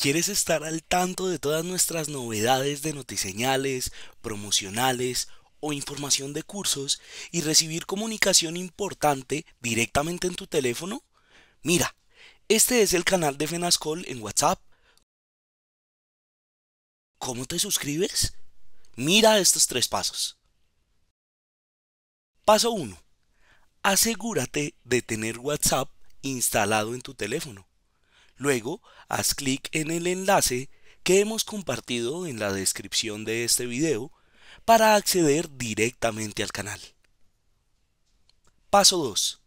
¿Quieres estar al tanto de todas nuestras novedades de noticeñales, promocionales o información de cursos y recibir comunicación importante directamente en tu teléfono? Mira, este es el canal de Fenascol en WhatsApp. ¿Cómo te suscribes? Mira estos tres pasos. Paso 1. Asegúrate de tener WhatsApp instalado en tu teléfono. Luego, haz clic en el enlace que hemos compartido en la descripción de este video para acceder directamente al canal. Paso 2.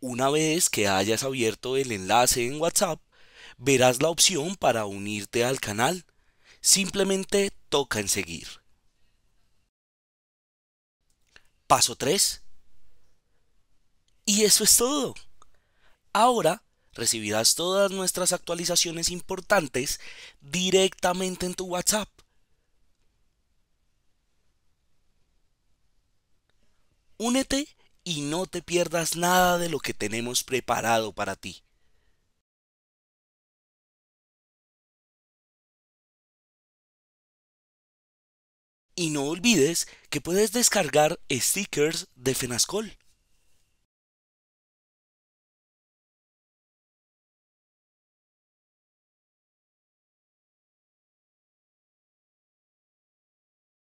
Una vez que hayas abierto el enlace en WhatsApp, verás la opción para unirte al canal. Simplemente toca en seguir. Paso 3. Y eso es todo. Ahora recibirás todas nuestras actualizaciones importantes directamente en tu WhatsApp. Únete y no te pierdas nada de lo que tenemos preparado para ti. Y no olvides que puedes descargar stickers de Fenascol.